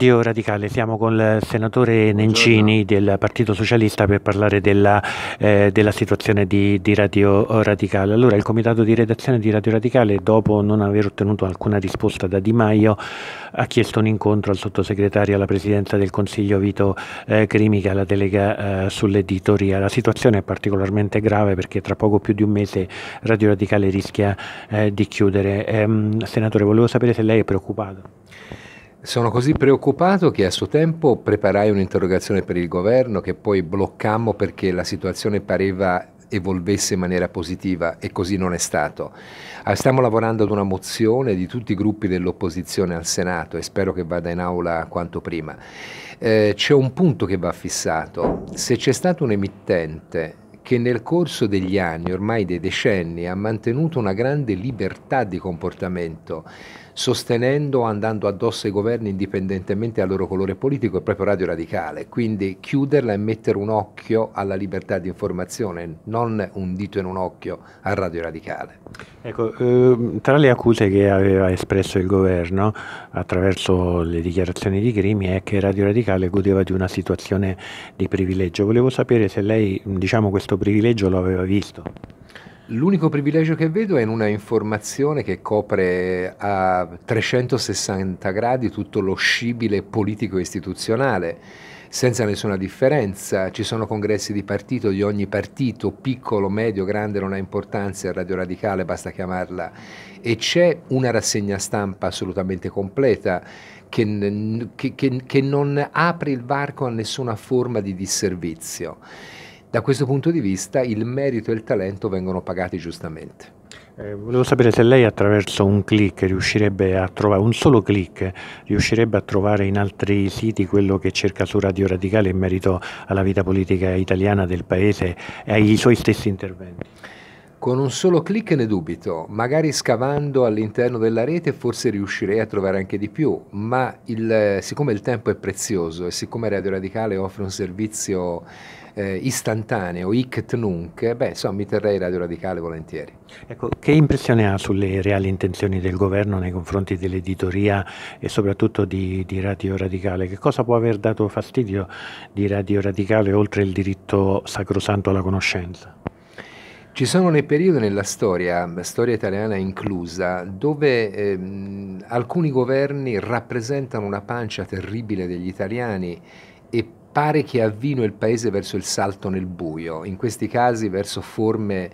Dio Radicale, siamo con il senatore Nencini del Partito Socialista per parlare della, eh, della situazione di, di, Radio Radicale. Allora, il comitato di redazione di Radio Radicale, dopo non aver ottenuto alcuna risposta da Di Maio, ha chiesto un incontro al sottosegretario alla presidenza del Consiglio Vito eh, Crimi che ha la delega eh, sull'editoria. La situazione è particolarmente grave perché tra poco più di un mese Radio Radicale rischia eh, di chiudere. Ehm, senatore, volevo sapere se lei è preoccupato. Sono così preoccupato che a suo tempo preparai un'interrogazione per il governo che poi bloccammo perché la situazione pareva evolvesse in maniera positiva e così non è stato. Ah, stiamo lavorando ad una mozione di tutti i gruppi dell'opposizione al Senato e spero che vada in aula quanto prima. Eh, c'è un punto che va fissato. Se c'è stato un emittente che nel corso degli anni, ormai dei decenni, ha mantenuto una grande libertà di comportamento, sostenendo, andando addosso ai governi indipendentemente dal loro colore politico, è proprio Radio Radicale. Quindi chiuderla e mettere un occhio alla libertà di informazione, non un dito in un occhio a Radio Radicale. Ecco, ehm, tra le accuse che aveva espresso il governo attraverso le dichiarazioni di Grimi è che Radio Radicale godeva di una situazione di privilegio. Volevo sapere se lei, diciamo, questo privilegio lo aveva visto. L'unico privilegio che vedo è in una informazione che copre a 360 gradi tutto lo scibile politico-istituzionale, senza nessuna differenza. Ci sono congressi di partito di ogni partito, piccolo, medio, grande, non ha importanza, radio radicale, basta chiamarla. E c'è una rassegna stampa assolutamente completa che, che, che, che non apre il varco a nessuna forma di disservizio. Da questo punto di vista il merito e il talento vengono pagati giustamente. Eh, volevo sapere se lei attraverso un click riuscirebbe a trovare, un solo click, riuscirebbe a trovare in altri siti quello che cerca su Radio Radicale in merito alla vita politica italiana del Paese e ai suoi stessi interventi. Con un solo clic ne dubito, magari scavando all'interno della rete forse riuscirei a trovare anche di più, ma il, siccome il tempo è prezioso e siccome Radio Radicale offre un servizio eh, istantaneo, hic nunc, beh insomma mi terrei Radio Radicale volentieri. Ecco, che impressione ha sulle reali intenzioni del governo nei confronti dell'editoria e soprattutto di, di Radio Radicale? Che cosa può aver dato fastidio di Radio Radicale oltre il diritto sacrosanto alla conoscenza? Ci sono dei periodi nella storia, storia italiana inclusa, dove ehm, alcuni governi rappresentano una pancia terribile degli italiani e pare che avvino il paese verso il salto nel buio, in questi casi verso forme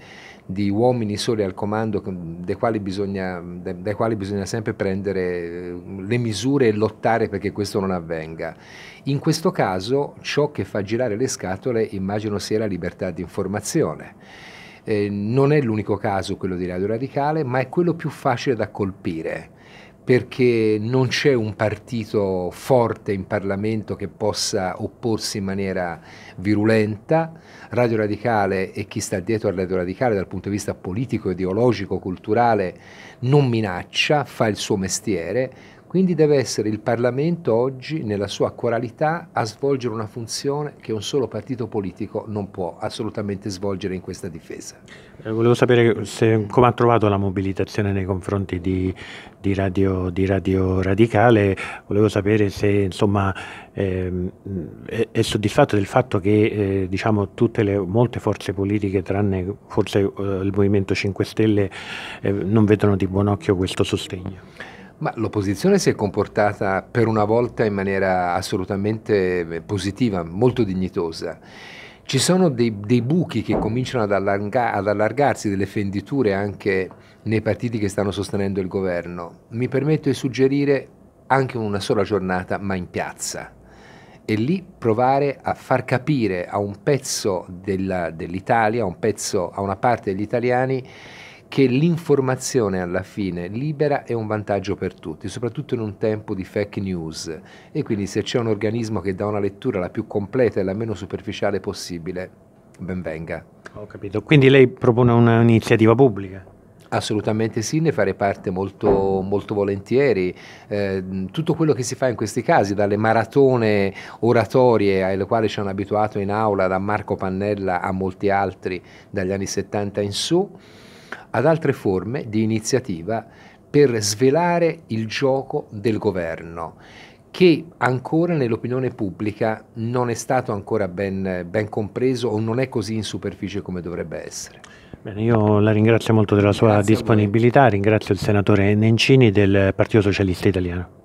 di uomini soli al comando dai quali bisogna, dai quali bisogna sempre prendere eh, le misure e lottare perché questo non avvenga. In questo caso ciò che fa girare le scatole immagino sia la libertà di informazione eh, non è l'unico caso quello di Radio Radicale, ma è quello più facile da colpire perché non c'è un partito forte in Parlamento che possa opporsi in maniera virulenta. Radio Radicale e chi sta dietro a Radio Radicale dal punto di vista politico, ideologico, culturale non minaccia, fa il suo mestiere, quindi deve essere il Parlamento oggi, nella sua coralità, a svolgere una funzione che un solo partito politico non può assolutamente svolgere in questa difesa. Eh, volevo sapere se, come ha trovato la mobilitazione nei confronti di, di, radio, di radio, Radicale, volevo sapere se insomma, ehm, è, è, soddisfatto del fatto che eh, diciamo, le, molte forze politiche, tranne forse eh, il Movimento 5 Stelle, eh, non vedono di buon occhio questo sostegno. Ma l'opposizione si è comportata per una volta in maniera assolutamente eh, positiva, molto dignitosa. Ci sono dei, dei buchi che cominciano ad, allarga, ad allargarsi, delle fenditure anche nei partiti che stanno sostenendo il governo. Mi permetto di suggerire anche una sola giornata, ma in piazza e lì provare a far capire a un pezzo dell'Italia, a, un pezzo, a una parte degli italiani, che l'informazione alla fine libera è un vantaggio per tutti, soprattutto in un tempo di fake news e quindi se c'è un organismo che dà una lettura la più completa e la meno superficiale possibile, benvenga. Ho capito, quindi lei propone un'iniziativa pubblica? Assolutamente sì, ne farei parte molto, molto volentieri. Eh, tutto quello che si fa in questi casi, dalle maratone oratorie alle quali ci hanno abituato in aula da Marco Pannella a molti altri dagli anni 70 in su, ad altre forme di iniziativa per svelare il gioco del governo che ancora nell'opinione pubblica non è stato ancora ben, ben, compreso o non è così in superficie come dovrebbe essere. Bene, io la ringrazio molto della sua Grazie disponibilità, ringrazio il senatore Nencini del Partito Socialista Italiano.